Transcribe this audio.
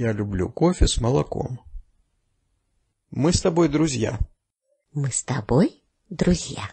Я люблю кофе с молоком. Мы с тобой друзья. Мы с тобой друзья.